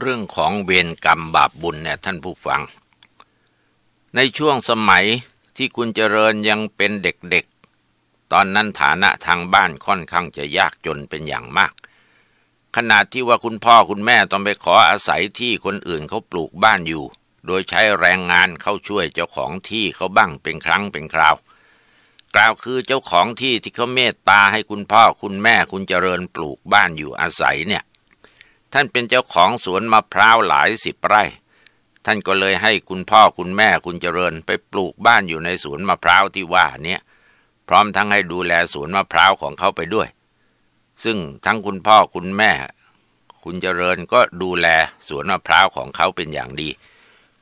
เรื่องของเวรกรรมบาปบุญเนี่ยท่านผู้ฟัง ในช่วงสมัยที่คุณเจริญยังเป็นเด็กๆ ตอนนั้นฐานะทางบ้านค่อนข้างจะยากจนเป็นอย่างมาก ขนาดที่ว่าคุณพ่อคุณแม่ต้องไปขออาศัยที่คนอื่นเขาปลูกบ้านอยู่ โดยใช้แรงงานเข้าช่วยเจ้าของที่เขาบ้างเป็นครั้งเป็นคราว กล่าวคือเจ้าของที่ที่เขาเมตตาให้คุณพ่อคุณแม่คุณเจริญปลูกบ้านอยู่อาศัยเนี่ยท่านเป็นเจ้าของสวนมะพร้าวหลายสิบไร่ ท่านก็เลยให้คุณพ่อคุณแม่คุณเจริญไปปลูกบ้านอยู่ในสวนมะพร้าวที่ว่าเนี้ยพร้อมทั้งให้ดูแลสวนมะพร้าวของเขาไปด้วย ซึ่งทั้งคุณพ่อคุณแม่ คุณเจริญก็ดูแลสวนมะพร้าวของเขาเป็นอย่างดี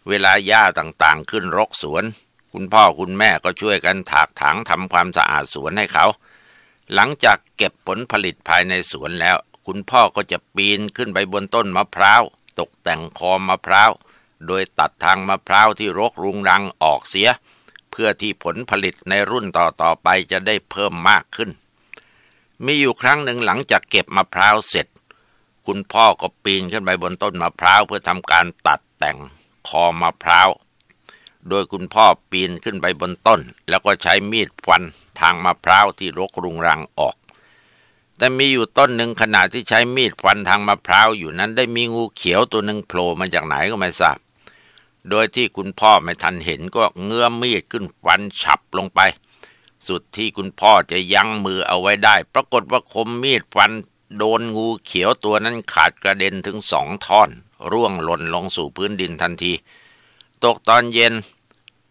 เวลาหญ้าต่างๆ ขึ้นรกสวน คุณพ่อคุณแม่ก็ช่วยกันถากถางทำความสะอาดสวนให้เขา หลังจากเก็บผลผลิตภายในสวนแล้วคุณพ่อก็จะปีนขึ้นไปบนต้นมะพร้าวตกแต่งคอมะพร้าว โดยตัดทางมะพร้าวที่รกรุงรังออกเสีย เพื่อที่ผลผลิตในรุ่นต่อๆไปจะได้เพิ่มมากขึ้น มีอยู่ครั้งหนึ่งหลังจากเก็บมะพร้าวเสร็จ คุณพ่อก็ปีนขึ้นไปบนต้นมะพร้าว เพื่อทำการตัดแต่งคอมะพร้าว โดยคุณพ่อปีนขึ้นไปบนต้นแล้วก็ใช้มีดฟันทางมะพร้าวที่รกรุงรังออกแต่มีอยู่ต้นหนึ่งขณะที่ใช้มีดฟันทางมะพร้าวอยู่นั้นได้มีงูเขียวตัวหนึ่งโผล่มาจากไหนก็ไม่ทราบ โดยที่คุณพ่อไม่ทันเห็นก็เงื้อมีดขึ้นฟันฉับลงไป สุดที่คุณพ่อจะยั้งมือเอาไว้ได้ ปรากฏว่าคมมีดฟัน โดนงูเขียวตัวนั้นขาดกระเด็นถึงสองท่อน ร่วงหล่นลงสู่พื้นดินทันที ตกตอนเย็น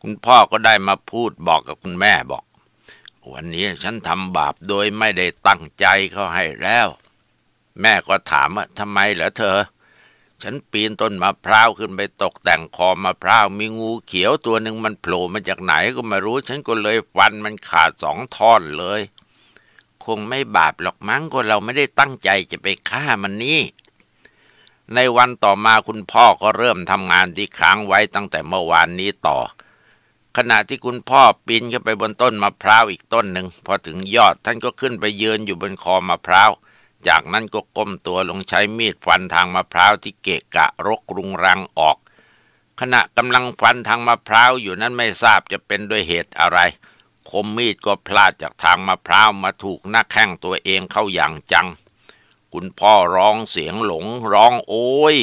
คุณพ่อก็ได้มาพูดบอกกับคุณแม่บอกวันนี้ฉันทำบาปโดยไม่ได้ตั้งใจเขาให้แล้ว แม่ก็ถามว่าทำไมเหรอเธอ ฉันปีนต้นมะพร้าวขึ้นไปตกแต่งคอมะพร้าวมีงูเขียวตัวหนึ่งมันโผล่มาจากไหนก็ไม่รู้ ฉันก็เลยฟันมันขาดสองท่อนเลย คงไม่บาปหรอกมั้งคนเราไม่ได้ตั้งใจจะไปฆ่ามันนี่ในวันต่อมาคุณพ่อก็เริ่มทำงานที่ค้างไว้ตั้งแต่เมื่อวานนี้ต่อขณะที่คุณพ่อปีนขึ้นไปบนต้นมะพร้าวอีกต้นหนึ่ง พอถึงยอดท่านก็ขึ้นไปยืนอยู่บนคอมะพร้าวจากนั้นก็ก้มตัวลงใช้มีดฟันทางมะพร้าวที่เกะกะรกรุงรังออก ขณะกำลังฟันทางมะพร้าวอยู่นั้นไม่ทราบจะเป็นด้วยเหตุอะไร คมมีดก็พลาดจากทางมะพร้าวมาถูกหน้าแข้งตัวเองเข้าอย่างจัง คุณพ่อร้องเสียงหลงร้องโอย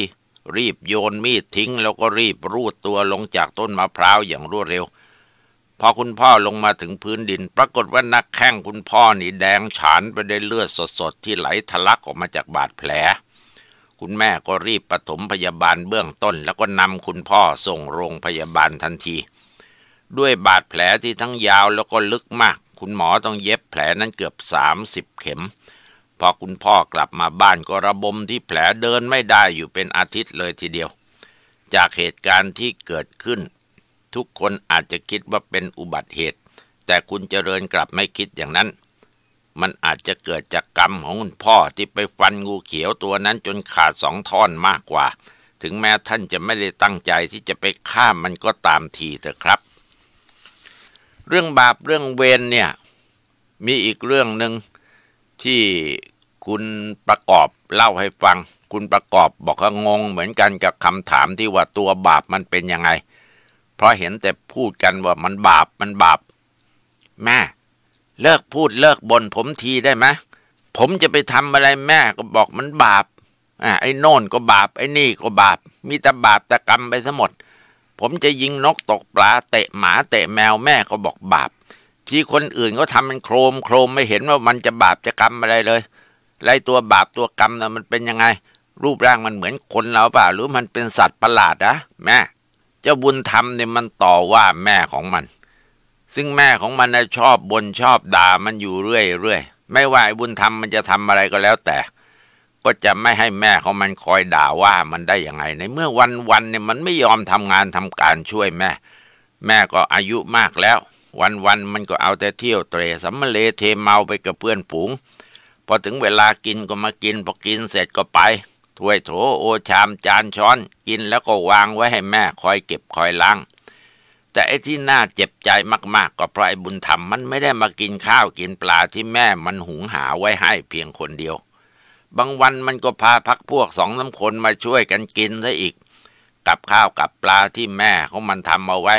รีบโยนมีดทิ้ง แล้วก็รีบรูดตัวลงจากต้นมะพร้าวอย่างรวดเร็วพอคุณพ่อลงมาถึงพื้นดิน ปรากฏว่านักแข้งคุณพ่อนี่แดงฉานไปได้วยเลือดสดๆ ที่ไหลทะลักออกมาจากบาดแผล คุณแม่ก็รีบปฐมพยาบาลเบื้องต้น แล้วก็นำคุณพ่อส่งโรงพยาบาลทันที ด้วยบาดแผลที่ทั้งยาวแล้วก็ลึกมาก คุณหมอต้องเย็บแผลนั้นเกือบส0ามิบเข็มพอคุณพ่อกลับมาบ้านก็ระบมที่แผลเดินไม่ได้อยู่เป็นอาทิตย์เลยทีเดียว จากเหตุการณ์ที่เกิดขึ้นทุกคนอาจจะคิดว่าเป็นอุบัติเหตุ แต่คุณเจริญกลับไม่คิดอย่างนั้น มันอาจจะเกิดจากกรรมของคุณพ่อที่ไปฟันงูเขียวตัวนั้น จนขาดสองท่อนมากกว่า ถึงแม้ท่านจะไม่ได้ตั้งใจที่จะไปฆ่ามันก็ตามทีเถอะครับ เรื่องบาปเรื่องเวรเนี่ยมีอีกเรื่องหนึ่งที่คุณประกอบเล่าให้ฟัง คุณประกอบบอกว่างงเหมือนกันกับคำถามที่ว่าตัวบาปมันเป็นยังไงเพราะเห็นแต่พูดกันว่ามันบาปมันบาป แม่ เลิกพูดเลิกบ่นผมทีได้ไหมผมจะไปทำอะไรแม่ก็บอกมันบาปอ่าไอ้โน่นก็บาปไอ้นี่ก็บาป มีแต่บาปแต่กรรมไปทั้งหมด ผมจะยิงนกตกปลาเตะหมา เตะแมวแม่ก็บอกบาปที่คนอื่นก็ทำมันโครมโครมไม่เห็นว่ามันจะบาปจะกรรมอะไรเลยไ่ตัวบาปตัวกรรมนะมันเป็นยังไง รูปร่างมันเหมือนคนเราเปล่าหรือมันเป็นสัตว์ประหลาดนะแม่เจ้าบุญธรรมเนี่ยมันต่อว่าแม่ของมัน ซึ่งแม่ของมันน่ะชอบบนชอบด่ามันอยู่เรื่อยเรื่อยไม่ว่าไอ้บุญธรรมมันจะทำอะไรก็แล้วแต่ ก็จะไม่ให้แม่ของมันคอยด่าว่ามันได้ยังไง ในเมื่อวันวันเนี่ยมันไม่ยอมทำงานทำการช่วยแม่ แม่ก็อายุมากแล้ว วันวันมันก็เอาแต่เที่ยวเตะสัมเลเทเมาไปกับเพื่อนปุ๋ง พอถึงเวลากินก็มากิน พอกินเสร็จก็ไปถ้วยโถโอชามจานช้อน กินแล้วก็วางไว้ให้แม่คอยเก็บคอยล้างแต่ไอ้ที่น่าเจ็บใจมากๆ ก็เพราะไอ้บุญธรรมมันไม่ได้มากินข้าวกินปลาที่แม่มันหุง หาไว้ให้เพียงคนเดียว บางวันมันก็พาพักพวกสองสาคนมาช่วยกันกินซะอีก กับข้าวกับปลาที่แม่ของมันทำเอาไว้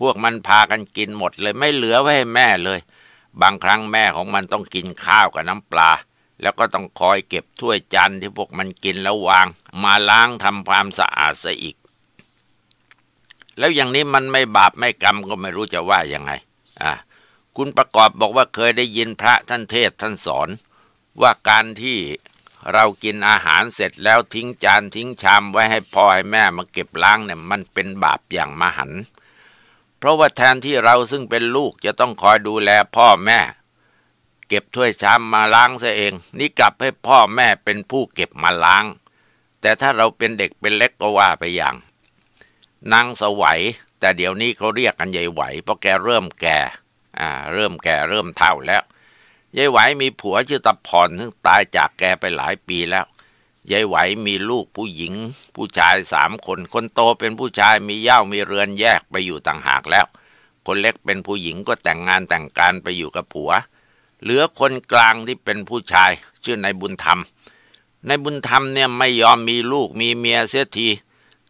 พวกมันพากันกินหมดเลยไม่เหลือไว้ให้แม่เลย บางครั้งแม่ของมันต้องกินข้าวกับน้ำปลาแล้วก็ต้องคอยเก็บถ้วยจานที่พวกมันกินแล้ววาง มาล้างทำความสะอาดซะอีก แล้วอย่างนี้มันไม่บาปไม่กรรมก็ไม่รู้จะว่ายังไงอ่ะคุณประกอบบอกว่าเคยได้ยินพระท่านเทศท่านสอน ว่าการที่เรากินอาหารเสร็จแล้วทิ้งจานทิ้งชามไว้ให้พ่อให้แม่มาเก็บล้างเนี่ย มันเป็นบาปอย่างมหัน เพราะว่าแทนที่เราซึ่งเป็นลูกจะต้องคอยดูแลพ่อแม่ก็บถ้วยชามมาล้างซะเอง นี่กลับให้พ่อแม่เป็นผู้เก็บมาล้าง แต่ถ้าเราเป็นเด็กเป็นเล็กก็ว่าไปอย่าง นางสวัย แต่เดี๋ยวนี้เขาเรียกกันยายไหว เพราะแกเริ่มแก่อ่าเริ่มแก่เริ่มเท่าแล้ว ยายไหวมีผัวชื่อตะพรซึ่งตายจากแกไปหลายปีแล้ว ยายไหวมีลูกผู้หญิง ผู้ชายสามคน คนโตเป็นผู้ชายมีเย่ามีเรือนแยกไปอยู่ต่างหากแล้ว คนเล็กเป็นผู้หญิงก็แต่งงานแต่งการไปอยู่กับผัวเหลือคนกลางที่เป็นผู้ชายชื่อนายบุญธรรม นายบุญธรรมเนี่ยไม่ยอมมีลูกมีเมียเสียที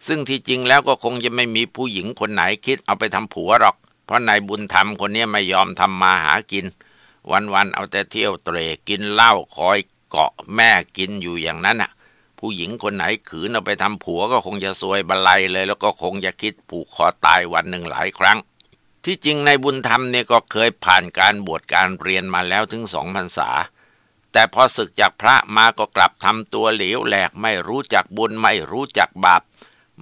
ซึ่งที่จริงแล้วก็คงจะไม่มีผู้หญิงคนไหนคิดเอาไปทำผัวหรอก เพราะนายบุญธรรมคนนี้ไม่ยอมทำมาหากิน วันๆเอาแต่เที่ยวเตรกินเหล้าคอยเกาะแม่กินอยู่อย่างนั้นอ่ะ ผู้หญิงคนไหนขืนเอาไปทำผัวก็คงจะซวยบันเลยแล้วก็คงจะคิดผูกคอตายวันหนึ่งหลายครั้งที่จริงในบุญธรรมเนี่ยก็เคยผ่านการบวชการเรียนมาแล้วถึงสองพรรษา แต่พอศึกจากพระมาก็กลับทำตัวเหลวแหลกไม่รู้จักบุญไม่รู้จักบาป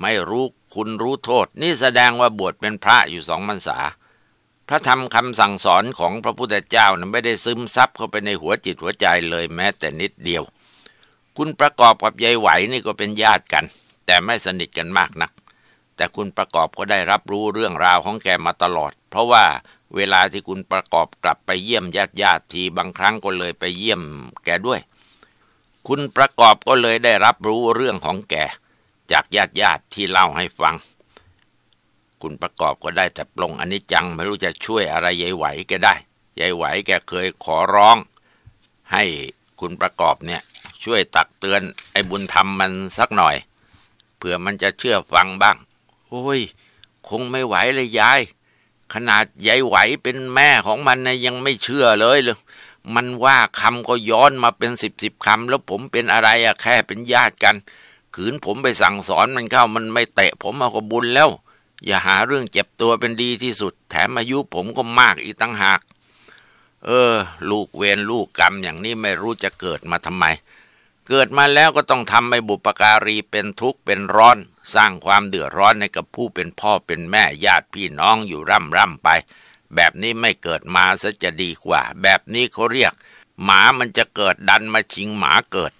ไม่รู้คุณรู้โทษ นี่แสดงว่าบวชเป็นพระอยู่สองพรรษา พระธรรมคำสั่งสอนของพระพุทธเจ้านั้นไม่ได้ซึมซับเข้าไปในหัวจิตหัวใจเลยแม้แต่นิดเดียว คุณประกอบกับยายไหวนี่ก็เป็นญาติกัน แต่ไม่สนิทกันมากนักแต่คุณประกอบก็ได้รับรู้เรื่องราวของแกมาตลอด เพราะว่าเวลาที่คุณประกอบกลับไปเยี่ยมญาติญาติทีบางครั้งก็เลยไปเยี่ยมแกด้วย คุณประกอบก็เลยได้รับรู้เรื่องของแกจากญาติญาติที่เล่าให้ฟัง คุณประกอบก็ได้แต่ปลงอนิ้จัง ไม่รู้จะช่วยอะไรยายไหว แกได้ยายไหวแกเคยขอร้อง ให้คุณประกอบเนี่ย ช่วยตักเตือน ไอ้บุญธรรมมันสักหน่อย เผื่อมันจะเชื่อฟังบ้างโอ้ยคงไม่ไหวเลยยาย ขนาดยายไหวเป็นแม่ของมันนะยังไม่เชื่อเลยเลย มันว่าคำก็ย้อนมาเป็นสิบสิบคำแล้วผมเป็นอะไรอะแค่เป็นญาติกันขืนผมไปสั่งสอนมันเข้า มันไม่เตะผมเอาก็บุญแล้ว อย่าหาเรื่องเจ็บตัวเป็นดีที่สุด แถมอายุผมก็มากอีกตั้งหาก เออ ลูกเวรลูกกรรมอย่างนี้ไม่รู้จะเกิดมาทำไมเกิดมาแล้วก็ต้องทำให้บุปการีเป็นทุกข์เป็นร้อน สร้างความเดือดร้อนให้กับผู้เป็นพ่อเป็นแม่ญาติพี่น้องอยู่ร่ำร่ำไป แบบนี้ไม่เกิดมาซะจะดีกว่า แบบนี้เขาเรียก หมามันจะเกิดดันมาชิงหมาเกิด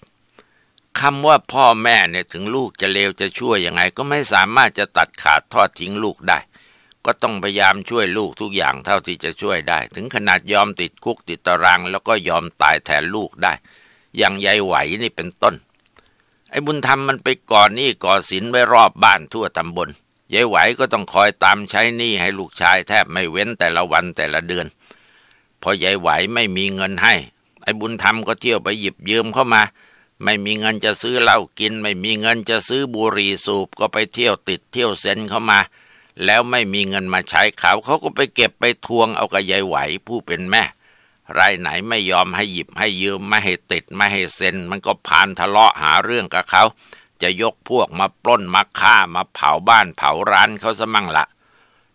คำว่าพ่อแม่เนี่ยถึงลูกจะเลวจะชั่วยังไง ก็ไม่สามารถจะตัดขาดทอดทิ้งลูกได้ ก็ต้องพยายามช่วยลูกทุกอย่างเท่าที่จะช่วยได้ ถึงขนาดยอมติดคุกติดตาราง แล้วก็ยอมตายแทนลูกได้อย่างยายไหวนี่เป็นต้น ไอ้บุญธรรมมันไปก่อนนี่ก่อศิลไว้รอบบ้านทั่วตำบลยายไหวก็ต้องคอยตามใช้หนี้ให้ลูกชายแทบไม่เว้นแต่ละวันแต่ละเดือนพอยายไหวไม่มีเงินให้ ไอ้บุญธรรมก็เที่ยวไปหยิบยืมเข้ามา ไม่มีเงินจะซื้อเหล้ากิน ไม่มีเงินจะซื้อบุหรี่สูบก็ไปเที่ยวติดเที่ยวเซนเข้ามา แล้วไม่มีเงินมาใช้เขาเขาก็ไปเก็บไปทวงเอากับยายไหวผู้เป็นแม่รายไหนไม่ยอมให้หยิบให้ยืมไม่ให้ติดไม่ให้เซ็นมันก็พานทะเลาะหาเรื่องกับเขาจะยกพวกมาปล้นมาฆ่ามาเผาบ้านเผาร้านเขาซะมั่งละ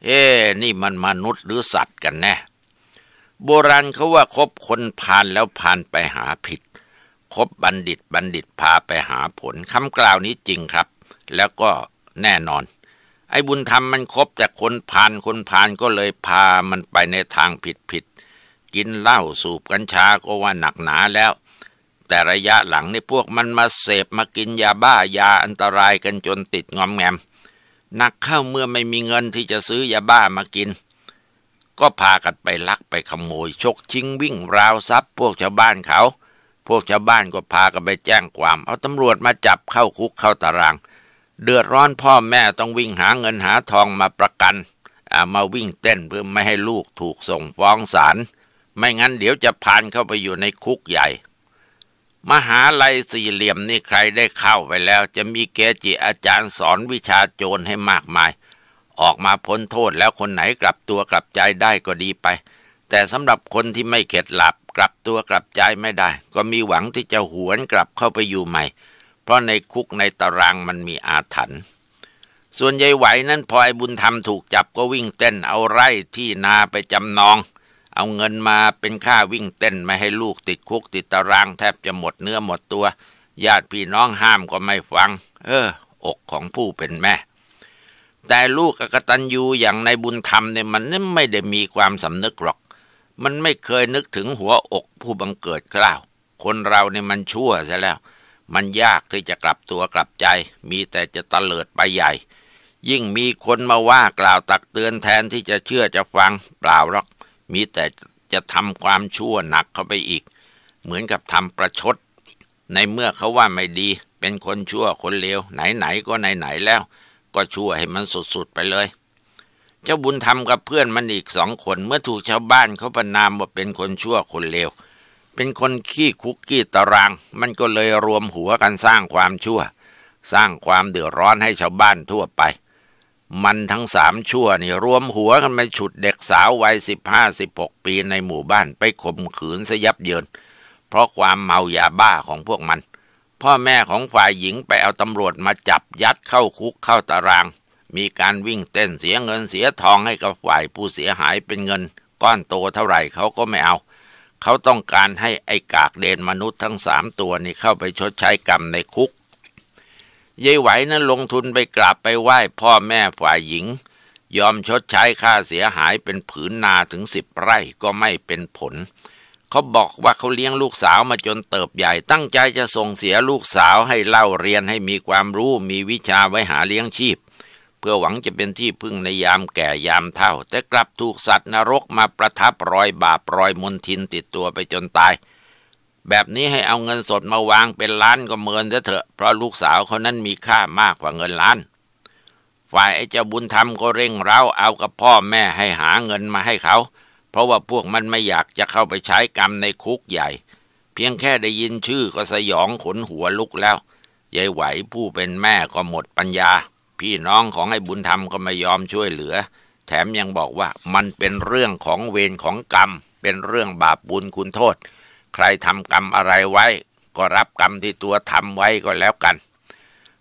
เอ๊นี่มันมนุษย์หรือสัตว์กันแน่โบราณเขาว่าคบคนพานแล้วพานไปหาผิด คบบัณฑิตบัณฑิตพาไปหาผลคำกล่าวนี้จริงครับ แล้วก็แน่นอน ไอ้บุญธรรมมันคบแต่คนพานคนพานก็เลยพามันไปในทางผิดผิดกินเหล้าสูบกัญชาก็ว่าหนักหนาแล้ว แต่ระยะหลังนี่พวกมันมาเสพมากินยาบ้ายาอันตรายกันจนติดงอมแงม นักเข้าเมื่อไม่มีเงินที่จะซื้อยาบ้ามากิน ก็พากันไปลักไปขโมยชกชิงวิ่งราวทรัพย์ พวกชาวบ้านเขา พวกชาวบ้านก็พากันไปแจ้งความเอาตำรวจมาจับเข้าคุกเข้าตาราง เดือดร้อนพ่อแม่ต้องวิ่งหาเงินหาทองมาประกันมาวิ่งเต้นเพื่อไม่ให้ลูกถูกส่งฟ้องศาลไม่งั้นเดี๋ยวจะพานเข้าไปอยู่ในคุกใหญ่ มหาลัย สี่เหลี่ยมนี่ใครได้เข้าไปแล้ว จะมีเกจิอาจารย์สอนวิชาโจรให้มากมาย ออกมาพ้นโทษแล้วคนไหนกลับตัวกลับใจได้ก็ดีไป แต่สำหรับคนที่ไม่เข็ดหลับกลับตัวกลับใจไม่ได้ ก็มีหวังที่จะหวนกลับเข้าไปอยู่ใหม่ เพราะในคุกในตารางมันมีอาถรรพ์ส่วนยายไหวนั้นพอไอ้บุญธรรมถูกจับก็วิ่งเต้นเอาไร่ที่นาไปจำนองเอาเงินมาเป็นค่าวิ่งเต้น ไม่ให้ลูกติดคุกติดตารางแทบจะหมดเนื้อหมดตัวญาติพี่น้องห้ามก็ไม่ฟัง เออ อกของผู้เป็นแม่ แต่ลูกอกตันยูอย่างในบุญธรรมเนี่ยมันไม่ได้มีความสำนึกหรอก มันไม่เคยนึกถึงหัวอกผู้บังเกิดกล้าวคนเราเนี่ยมันชั่วซะแล้ว มันยากที่จะกลับตัวกลับใจ มีแต่จะตะเลิดไปใหญ่ ยิ่งมีคนมาว่ากล่าวตักเตือนแทนที่จะเชื่อจะฟังเปล่าหรอกมีแต่จะทำความชั่วหนักเข้าไปอีก เหมือนกับทำประชด ในเมื่อเขาว่าไม่ดี เป็นคนชั่วคนเลวไหนๆก็ไหนๆแล้ว ก็ชั่วให้มันสุด ๆไปเลย เจ้าบุญธรรมกับเพื่อนมันอีกสองคนเมื่อถูกชาวบ้านเขาประนามว่าเป็นคนชั่วคนเลวเป็นคนขี้คุกขี้ตาราง มันก็เลยรวมหัวกันสร้างความชั่ว สร้างความเดือดร้อนให้ชาวบ้านทั่วไปมันทั้งสามชั่วนี่รวมหัวกันไปฉุดเด็กสาววัยสิบห้าสิบหกปีในหมู่บ้านไปข่มขืนสยับเยิน เพราะความเมายาบ้าของพวกมัน พ่อแม่ของฝ่ายหญิงไปเอาตำรวจมาจับยัดเข้าคุกเข้าตาราง มีการวิ่งเต้นเสียเงินเสียทองให้กับฝ่ายผู้เสียหายเป็นเงินก้อนโตเท่าไหร่เขาก็ไม่เอา เขาต้องการให้ไอ้กากเดนมนุษย์ทั้งสามตัวนี่เข้าไปชดใช้กรรมในคุกยายไหวนะั้นลงทุนไปกราบไปไหว้พ่อแม่ฝ่ายหญิง ยอมชดใช้ค่าเสียหายเป็นผืนนาถึงสิบไร่ก็ไม่เป็นผล เขาบอกว่าเขาเลี้ยงลูกสาวมาจนเติบใหญ่ ตั้งใจจะส่งเสียลูกสาวให้เล่าเรียนให้มีความรู้มีวิชาไว้หาเลี้ยงชีพ เพื่อหวังจะเป็นที่พึ่งในยามแก่ยามเฒ่า แต่กลับถูกสัตว์นรกมาประทับรอยบาปรอยมนทินติดตัวไปจนตายแบบนี้ให้เอาเงินสดมาวางเป็นล้านก็เมินะเถอะเพราะลูกสาวเขานั้นมีค่ามากกว่าเงินล้านฝ่ายไอ้เจ้าบุญธรรมก็เร่งเร้าเอากับพ่อแม่ให้หาเงินมาให้เขา เพราะว่าพวกมันไม่อยากจะเข้าไปใช้กรรมในคุกใหญ่ เพียงแค่ได้ยินชื่อก็สยองขนหัวลุกแล้วยายไหวผู้เป็นแม่ก็หมดปัญญา พี่น้องของไอ้บุญธรรมก็ไม่ยอมช่วยเหลือ แถมยังบอกว่ามันเป็นเรื่องของเวรของกรรมเป็นเรื่องบาปบุญคุณโทษใครทำกรรมอะไรไว้ ก็รับกรรมที่ตัวทำไว้ก็แล้วกัน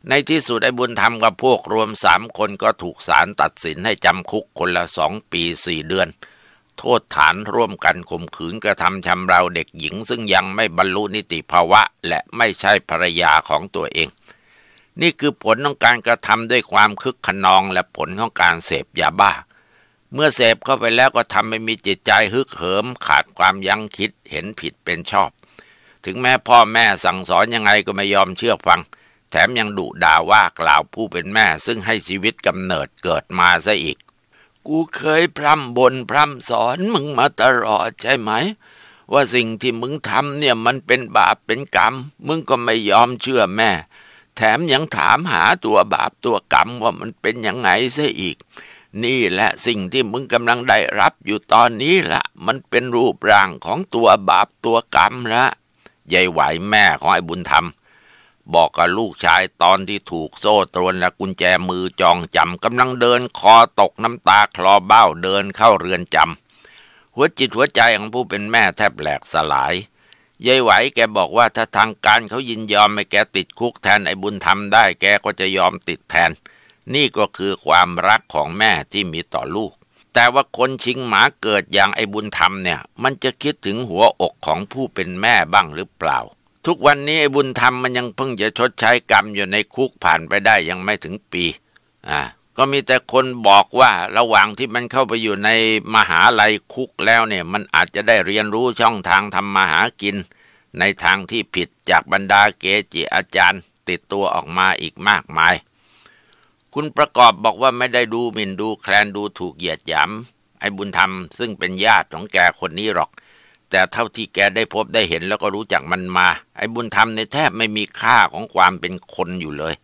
ในที่สุดไอ้บุญธรรมกับพวกรวมสามคนก็ถูกศาลตัดสินให้จำคุกคนละสองปีสี่เดือน โทษฐานร่วมกันข่มขืนกระทำชำเราเด็กหญิงซึ่งยังไม่บรรลุนิติภาวะ และไม่ใช่ภรรยาของตัวเอง นี่คือผลของการกระทำด้วยความคึกขนองและผลของการเสพยาบ้าเมื่อเสพเข้าไปแล้วก็ทำให้มีจิตใจฮึกเหิมขาดความยั้งคิดเห็นผิดเป็นชอบ ถึงแม้พ่อแม่สั่งสอนยังไงก็ไม่ยอมเชื่อฟัง แถมยังดุด่าว่ากล่าวผู้เป็นแม่ซึ่งให้ชีวิตกำเนิดเกิดมาซะอีก กูเคยพร่ำบนพร่ำสอนมึงมาตลอดใช่ไหม ว่าสิ่งที่มึงทำเนี่ยมันเป็นบาปเป็นกรรมมึงก็ไม่ยอมเชื่อแม่ แถมยังถามหาตัวบาปตัวกรรมว่ามันเป็นยังไงซะอีกนี่แหละสิ่งที่มึงกำลังได้รับอยู่ตอนนี้ละ มันเป็นรูปร่างของตัวบาปตัวกรรมละยายไหวแม่ของไอ้บุญธรรม บอกกับลูกชายตอนที่ถูกโซ่ตรวนและกุญแจมือจองจำกำลังเดินคอตกน้ำตาคลอเบ้าเดินเข้าเรือนจำหัวจิตหัวใจของผู้เป็นแม่แทบแหลกสลายยายไหวแกบอกว่าถ้าทางการเขายินยอมให้แกติดคุกแทนไอ้บุญธรรมได้แกก็จะยอมติดแทนนี่ก็คือความรักของแม่ที่มีต่อลูก แต่ว่าคนชิงหมาเกิดอย่างไอบุญธรรมเนี่ย มันจะคิดถึงหัวอกของผู้เป็นแม่บ้างหรือเปล่า ทุกวันนี้ไอบุญธรรมมันยังเพิ่งจะชดใช้กรรมอยู่ในคุกผ่านไปได้ยังไม่ถึงปี อ่า ก็มีแต่คนบอกว่าระหว่างที่มันเข้าไปอยู่ในมหาลัยคุกแล้วเนี่ย มันอาจจะได้เรียนรู้ช่องทางทำมาหากิน ในทางที่ผิดจากบรรดาเกจิอาจารย์ ติดตัวออกมาอีกมากมายคุณประกอบบอกว่าไม่ได้ดูหมิ่นดูแคลนดูถูกเหยียดหยามไอ้บุญธรรมซึ่งเป็นญาติของแกคนนี้หรอก แต่เท่าที่แกได้พบได้เห็นแล้วก็รู้จักมันมา ไอ้บุญธรรมในแทบไม่มีค่าของความเป็นคนอยู่เลย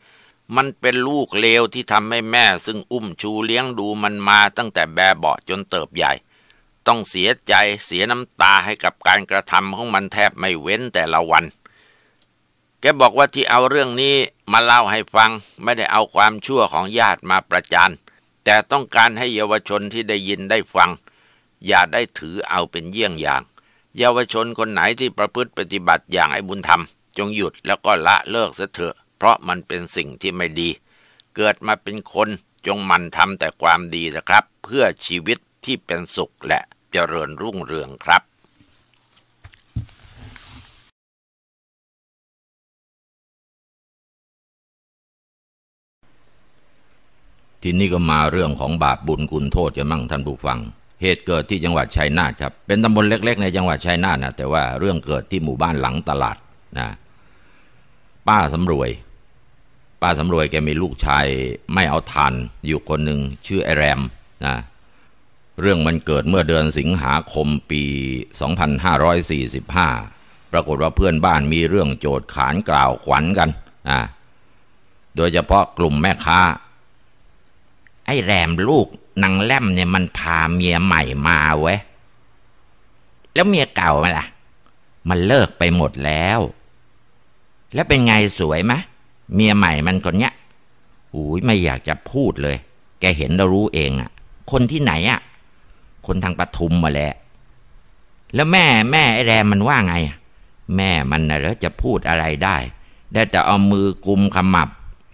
มันเป็นลูกเลวที่ทำให้แม่ซึ่งอุ้มชูเลี้ยงดูมันมาตั้งแต่แบเบาะจนเติบใหญ่ ต้องเสียใจเสียน้ำตาให้กับการกระทำของมันแทบไม่เว้นแต่ละวัน แกบอกว่าที่เอาเรื่องนี้มาเล่าให้ฟังไม่ได้เอาความชั่วของญาติมาประจานแต่ต้องการให้เยาวชนที่ได้ยินได้ฟัง อย่าได้ถือเอาเป็นเยี่ยงอย่าง เยาวชนคนไหนที่ประพฤติปฏิบัติอย่างไอ้บุญธรรม จงหยุดแล้วก็ละเลิกเถอะ เพราะมันเป็นสิ่งที่ไม่ดี เกิดมาเป็นคนจงมันทำแต่ความดีนะครับเพื่อชีวิตที่เป็นสุขและเจริญรุ่งเรืองครับทีนี้ก็มาเรื่องของบาปบุญคุณโทษจะมั่งท่านผู้ฟัง เหตุเกิดที่จังหวัดชัยนาทครับ เป็นตำบลเล็ก ๆ ในจังหวัดชัยนาทนะแต่ว่าเรื่องเกิดที่หมู่บ้านหลังตลาดนะ ป้าสำรวย ป้าสำรวยแกมีลูกชายไม่เอาทานอยู่คนหนึ่งชื่อไอแรมนะ เรื่องมันเกิดเมื่อเดือนสิงหาคมปี2545 ปรากฏว่าเพื่อนบ้านมีเรื่องโจดขานกล่าวขวัญกันนะ โดยเฉพาะกลุ่มแม่ค้าไอ้แรมลูกนางแลมเนี่ยมันพาเมียใหม่มาเว้ยแล้วเมียเก่ามันล่ะมันเลิกไปหมดแล้ว แล้วเป็นไงสวยไหม เมียใหม่มันคนเนี้ยอุ้ยไม่อยากจะพูดเลย แกเห็นเรารู้เองอะ คนที่ไหนอะคนทางปทุมมาแหละ แล้วแม่แม่ไอ้แรมมันว่าไง แม่มันนะแล้วจะพูดอะไรได้ ได้แต่เอามือกุมขมับ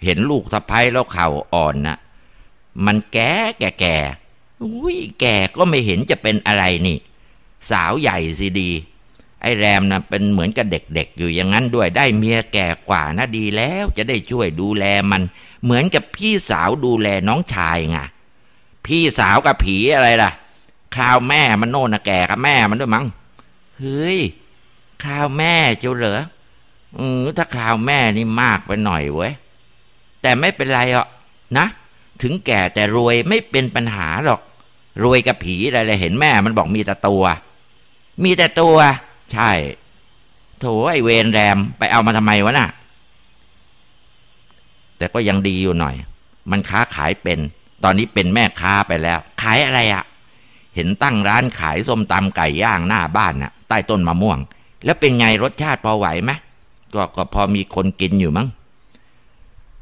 เห็นลูกสะพ้ายแล้วเข่าอ่อนนะมันแก่แก่แก่อุ้ยแก่ก็ไม่เห็นจะเป็นอะไรนี่ สาวใหญ่สิดี ไอ้แรมนะ่ะเป็นเหมือนกับเด็กๆอยู่อย่างนั้นด้วย ได้เมียแก่กว่านะดีแล้วจะได้ช่วยดูแลมัน เหมือนกับพี่สาวดูแลน้องชายไงพี่สาวกับผีอะไรล่ะ คราวแม่มันโน่นนะแก่กับแม่มันด้วยมั้งเฮ้ยคราวแม่เจ้าเหรออือถ้าคราวแม่นี่มากไปหน่อยเว้ยแต่ไม่เป็นไรอ่ะนะถึงแก่แต่รวยไม่เป็นปัญหาหรอก รวยกับผีอะไรเลยเห็นแม่มันบอกมีแต่ตัว มีแต่ตัว ใช่ โถไอเวรแรมไปเอามาทำไมวะน่ะแต่ก็ยังดีอยู่หน่อย มันค้าขายเป็น ตอนนี้เป็นแม่ค้าไปแล้ว ขายอะไรอะเห็นตั้งร้านขายส้มตำไก่ย่างหน้าบ้านน่ะใต้ต้นมะม่วง แล้วเป็นไงรสชาติพอไหวไหมกก็พอมีคนกินอยู่มั้ง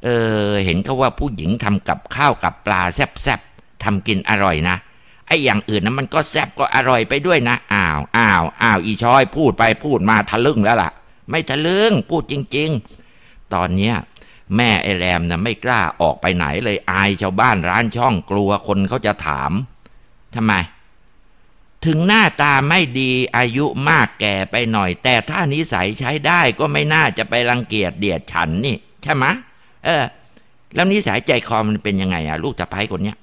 เออ เห็นเขาว่าผู้หญิงทำกับข้าวกับปลาแซ่บๆทำกินอร่อยนะไอ้อย่างอื่นนะมันก็แซ่บก็อร่อยไปด้วยนะอ้าว อ้าวอ้าว อีช้อยพูดไปพูดมาทะลึ่งแล้วล่ะ ไม่ทะลึ่งพูดจริง ๆ ตอนเนี้ย แม่ไอแรมนะไม่กล้าออกไปไหนเลยอายชาวบ้านร้านช่องกลัวคนเขาจะถามทำไม ถึงหน้าตาไม่ดีอายุมากแก่ไปหน่อย แต่ถ้านิสัยใช้ได้ก็ไม่น่าจะไปรังเกียจเดียดฉันนี่ใช่ไหมเออแล้วนิสัยใจคอมันเป็นยังไงอ่ะ ลูกสะพ้ายคนเนี้ย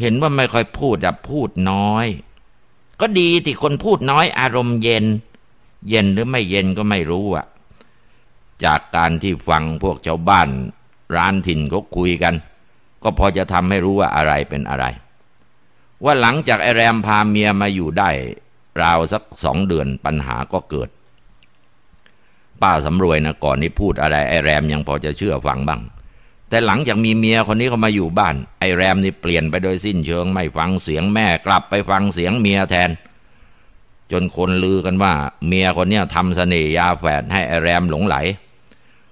เห็นว่าไม่ค่อยพูดบบพูดน้อย ก็ดีที่คนพูดน้อยอารมณ์เย็น เย็นหรือไม่เย็นก็ไม่รู้อะจากการที่ฟังพวกชาวบ้าน ร้านถิ่นเขาคุยกัน ก็พอจะทำให้รู้ว่าอะไรเป็นอะไร ว่าหลังจากไอแรมพาเมียมาอยู่ได้ราวสักสองเดือนปัญหาก็เกิดป้าสำรวยนะก่อนนี้พูดอะไร ไอแรมยังพอจะเชื่อฟังบ้าง แต่หลังจากมีเมียคนนี้เขามาอยู่บ้าน ไอแรมนี่เปลี่ยนไปโดยสิ้นเชิงไม่ฟังเสียงแม่กลับไปฟังเสียงเมียแทน จนคนลือกันว่า เมียคนนี้ทำเสน่ยาแฝดให้ไอแรมหลงไหล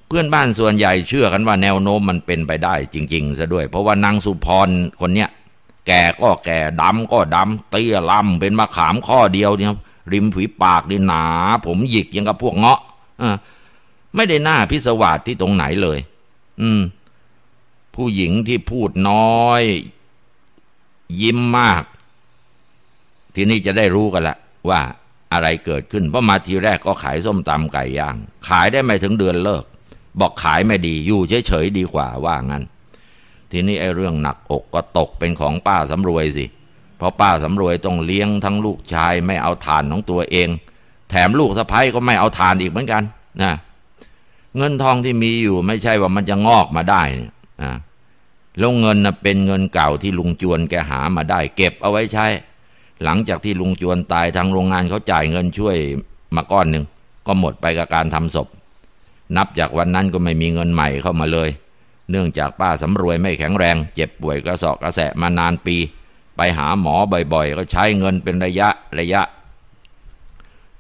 เพื่อนบ้านส่วนใหญ่เชื่อกันว่าแนวโน้มมันเป็นไปได้จริงๆซะด้วยเพราะว่านางสุพรคนเนี้ยแก่ก็แก่ดำก็ดำเตี้ยล่ำเป็นมะขามข้อเดียวเนี่ยริมฝีปากนี่หนา ผมหยิกยังกับพวกเงาะไม่ได้หน้าพิศวาสที่ตรงไหนเลย อืม ผู้หญิงที่พูดน้อย ยิ้มมาก ทีนี้จะได้รู้กันละว่าอะไรเกิดขึ้น เพราะมาทีแรกก็ขายส้มตำไก่ย่าง ขายได้ไม่ถึงเดือนเลิก บอกขายไม่ดีอยู่เฉยๆดีกว่าว่างั้น ทีนี้ไอ้เรื่องหนัก อกก็ตกเป็นของป้าสำรวยสิ เพราะป้าสำรวยต้องเลี้ยงทั้งลูกชายไม่เอาฐานของตัวเองแถมลูกสะพ้ยก็ไม่เอาทานอีกเหมือนกันนะเงินทองที่มีอยู่ไม่ใช่ว่ามันจะงอกมาได้เนี่ยนะแล้วเงินนะเป็นเงินเก่าที่ลุงจวนแกหามาได้เก็บเอาไว้ใช้ หลังจากที่ลุงจวนตายทางโรงงานเขาจ่ายเงินช่วยมาก้อนหนึ่ง ก็หมดไปกับการทำศพ นับจากวันนั้นก็ไม่มีเงินใหม่เข้ามาเลย เนื่องจากป้าสารวยไม่แข็งแรง เจ็บป่วยกระสอบกระแสะมานานปี ไปหาหมอบ่อยๆก็ใช้เงินเป็นระยะระยะ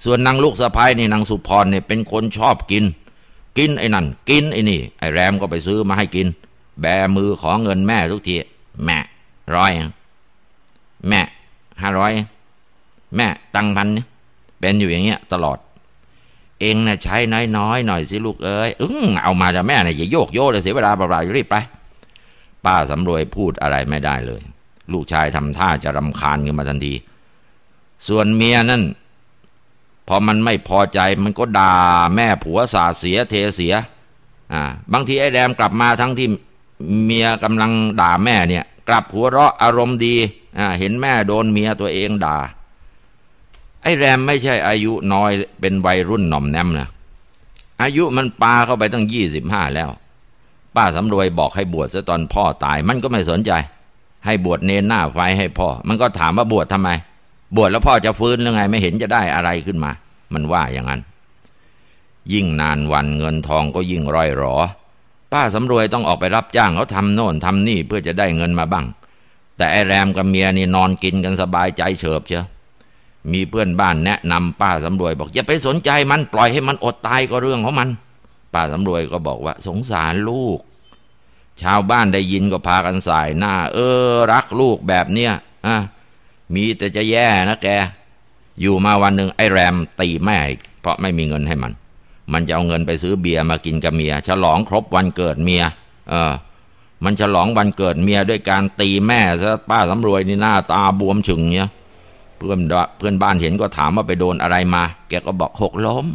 ส่วนนางลูกสะพ้ายนี่นางสุพรเนี่ยเป็นคนชอบกิน กินไอ้นั่น กินไอ้นี่ไอ้แรมก็ไปซื้อมาให้กิน แบมือขอเงินแม่ทุกทีแม่ร้อย แม่ห้าร้อยแม่ตังพันเนี่ยเป็นอยู่อย่างเงี้ยตลอด เองน่ะใช้น้อยน้อยหน่อยสิลูก เอ้ยอึ้งเอามาจากแม่เนี่ยอย่าโยกโยเลยเสียเวลาเปล่าๆรีบไป ป้าสำรวยพูดอะไรไม่ได้เลย ลูกชายทำท่าจะรำคาญขึ้นมาทันทีส่วนเมียนั่นพอมันไม่พอใจมันก็ด่าแม่ผัวสาเสียเทเสีย อ่าบางทีไอ้แดมกลับมาทั้งที่เมียกำลังด่าแม่เนี่ย กลับหัวเราะอารมณ์ดี อ่าเห็นแม่โดนเมียตัวเองด่าไอ้แรมไม่ใช่อายุน้อยเป็นวัยรุ่นหน่อมแนมนะอายุมันปาเข้าไปตั้งยี่สิบห้าแล้ว ป้าสำรวยบอกให้บวชซะตอนพ่อตายมันก็ไม่สนใจ ให้บวชเนนหน้าไฟให้พ่อ มันก็ถามว่าบวชทำไมบวชแล้วพ่อจะฟื้นหรือไงไม่เห็นจะได้อะไรขึ้นมา มันว่าอย่างนั้น ยิ่งนานวันเงินทองก็ยิ่งร่อยหรอ ป้าสำรวยต้องออกไปรับจ้างเขาทำโน่นทำนี่เพื่อจะได้เงินมาบ้าง แต่ไอแรมกับเมียนี่นอนกินกันสบายใจเฉิบเชียมีเพื่อนบ้านแนะนำป้าสำรวยบอกอย่าไปสนใจมัน ปล่อยให้มันอดตายก็เรื่องของมันป้าสำรวยก็บอกว่า สงสารลูก ชาวบ้านได้ยินก็พากันสายหน้า เออ รักลูกแบบเนี้ยอ่ะมีแต่จะแย่นะแก อยู่มาวันหนึ่งไอ้แรมตีแม่ เพราะไม่มีเงินให้มัน มันจะเอาเงินไปซื้อเบียร์มากินกับเมียฉลองครบวันเกิดเมีย เออ มันฉลองวันเกิดเมียด้วยการตีแม่ซะป้าสำรวยนี่หน้าตาบวมฉึงเนี่ยเพื่อนเพื่อนบ้านเห็นก็ถามว่าไปโดนอะไรมา แกก็บอกหกล้ม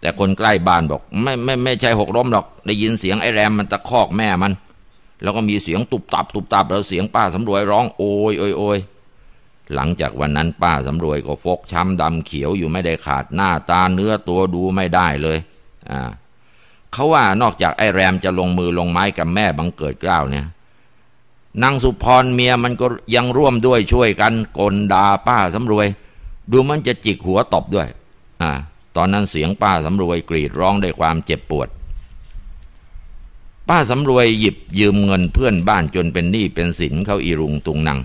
แต่คนใกล้บ้านบอก ไม่ไม่ไม่ใช่หกล้มหรอก ได้ยินเสียงไอ้แรมมันตะคอกแม่มัน แล้วก็มีเสียงตุบตับตุบตับแล้วเสียงป้าสำรวยร้องโอยโอยโอยหลังจากวันนั้น ป้าสำรวยก็ฟกช้ำดำเขียวอยู่ไม่ได้ขาดหน้าตาเนื้อตัวดูไม่ได้เลยอ่าเขาว่านอกจากไอ้แรมจะลงมือลงไม้กับแม่บังเกิดกล้าวเนี่ยนางสุพรเมียมันก็ยังร่วมด้วยช่วยกันกลดาป้าสำรวย ดูมันจะจิกหัวตบด้วยอ่าตอนนั้นเสียงป้าสำรวยกรีดร้องด้วยความเจ็บปวด ป้าสำรวยหยิบยืมเงินเพื่อนบ้านจนเป็นหนี้เป็นสินเขาอีรุงตุงนัง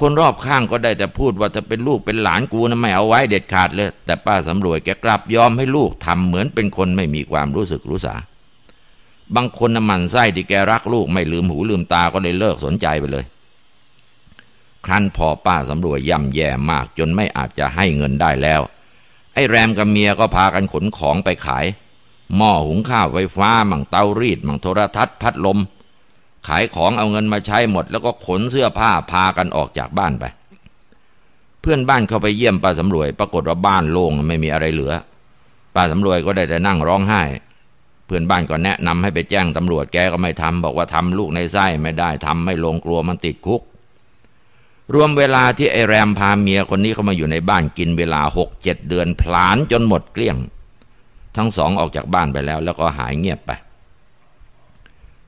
คนรอบข้างก็ได้แต่พูดว่าถ้าเป็นลูกเป็นหลานกูนะไม่เอาไว้เด็ดขาดเลย แต่ป้าสำรวยแกกลับยอมให้ลูกทำเหมือนเป็นคนไม่มีความรู้สึกรู้สาบางคนน้ำมันไส้ที่แกรักลูกไม่ลืมหูลืมตาก็เลยเลิกสนใจไปเลย ครั้นพอป้าสำรวยย่ำแย่มากจนไม่อาจจะให้เงินได้แล้ว ไอ้แรมกับเมียก็พากันขนของไปขาย หม้อหุงข้าวไฟฟ้ามั่งเตารีดมั่งโทรทัศน์พัดลมขายของเอาเงินมาใช้หมดแล้วก็ขนเสื้อผ้าพากันออกจากบ้านไป เพื่อนบ้านเข้าไปเยี่ยมป้าสำรวยปรากฏว่าบ้านโล่งไม่มีอะไรเหลือป้าสำรวยก็ได้แต่นั่งร้องไห้ เพื่อนบ้านก็แนะนำให้ไปแจ้งตำรวจแกก็ไม่ทำ บอกว่าทำลูกในไส้ไม่ได้ ทำไม่ลงกลัวมันติดคุก รวมเวลาที่ไอแรมพาเมียคนนี้เข้ามาอยู่ในบ้านกินเวลาหกเจ็ดเดือนพลานจนหมดเกลี้ยง ทั้งสองออกจากบ้านไปแล้ว แล้วก็หายเงียบไป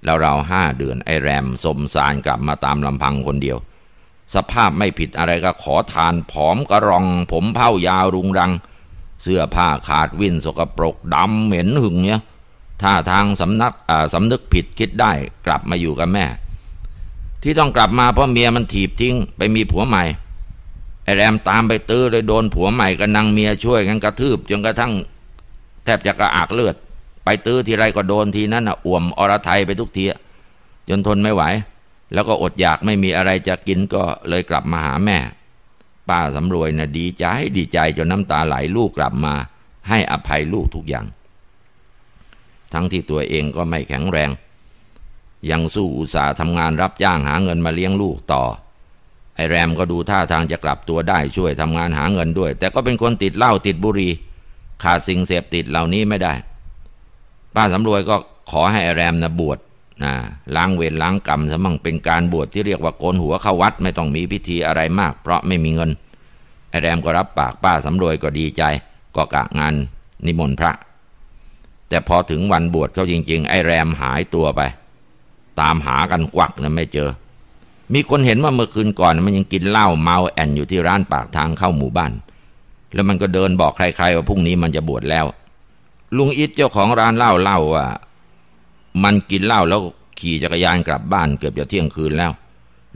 แล้วเราห้าเดือนไอแรมสมสารกลับมาตามลำพังคนเดียว สภาพไม่ผิดอะไรก็ขอทานผอม กระรองผมเผ้ายาวรุงรัง เสื้อผ้าขาดวิ่นสกปรกดำเหม็นหึงเนี่ยท่าทางสำนักสำนึกผิดคิดได้ กลับมาอยู่กับแม่ ที่ต้องกลับมาเพราะเมียมันถีบทิ้งไปมีผัวใหม่ ไอแรมตามไปตื้อเลยโดนผัวใหม่กับนางเมียช่วยกันกระทืบจนกระทั่ง แทบจะกระอากเลือดไปตื้อทีไรก็โดน ทีนั้นอ่ะอ่วมอรไทยไปทุกทีจนทนไม่ไหว แล้วก็อดอยากไม่มีอะไรจะกินก็เลยกลับมาหาแม่ป้าสำรวยนะ่ะดีใจดีใจจนน้ำตาไหลลูกกลับมา ให้อภัยลูกทุกอย่าง ทั้งที่ตัวเองก็ไม่แข็งแรง ยังสู้อุตสาห์ทำงานรับจ้างหาเงินมาเลี้ยงลูกต่อไอแรมก็ดูท่าทางจะกลับตัวได้ช่วยทำงานหาเงินด้วย แต่ก็เป็นคนติดเหล้าติดบุหรี่ขาดสิ่งเสพติดเหล่านี้ไม่ได้ป้าสำรวยก็ขอให้แรมนะบวชนะล้างเวรล้างกรรมสมังเป็นการบวชที่เรียกว่าโกนหัวเข้าวัด ไม่ต้องมีพิธีอะไรมากเพราะไม่มีเงินอแรมก็รับปากป้าสำรวยก็ดีใจก็กะงานนิมนต์พระ แต่พอถึงวันบวชเขาจริง ๆ ไอ้แรมหายตัวไป ตามหากันควักนะไม่เจอ มีคนเห็นว่าเมื่อคืนก่อนมันยังกินเหล้าเมาแอนอยู่ที่ร้านปากทางเข้าหมู่บ้าน แล้วมันก็เดินบอกใครๆ ว่าพรุ่งนี้มันจะบวชแล้วลุงอิทเจ้าของร้านเหล้าเล่าว่ามันกินเหล้า แล้วขี่จักรยานกลับบ้านเกือบจะเที่ยงคืนแล้ว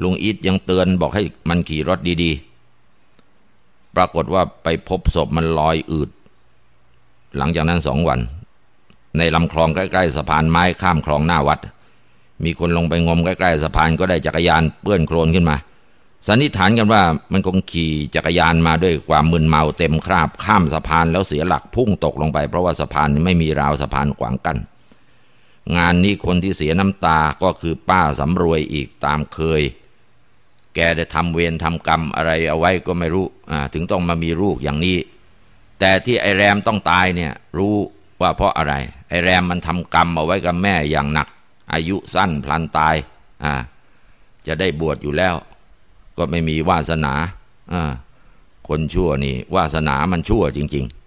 ลุงอิทยังเตือนบอกให้มันขี่รถดีๆ ปรากฏว่าไปพบศพมันลอยอืด หลังจากนั้นสองวัน ในลำคลองใกล้ ๆสะพานไม้ข้ามคลองหน้าวัด มีคนลงไปงมใกล้ ๆสะพานก็ได้จักรยานเปื้อนโคลนขึ้นมาสันนิษฐานกันว่า มันคงขี่จักรยานมาด้วยความมึนเมาเต็มคราบข้ามสะพานแล้วเสียหลักพุ่งตกลงไปเพราะว่าสะพานไม่มีราวสะพานขวางกัน้นงานนี้คนที่เสียน้ำตาก็คือป้าสำรวยอีกตามเคย แกได้ทำเวรทำกรรมอะไรเอาไว้ก็ไม่รู้ถึงต้องมามีลูกอย่างนี้ แต่ที่ไอแรมต้องตายเนี่ยรู้ว่าเพราะอะไร ไอแรมมันทำกรรมเอาไว้กับแม่อย่างหนัก อายุสั้นพลันตายจะได้บวชอยู่แล้วก็ไม่มีวาสนา คนชั่วนี่ วาสนามันชั่วจริงๆ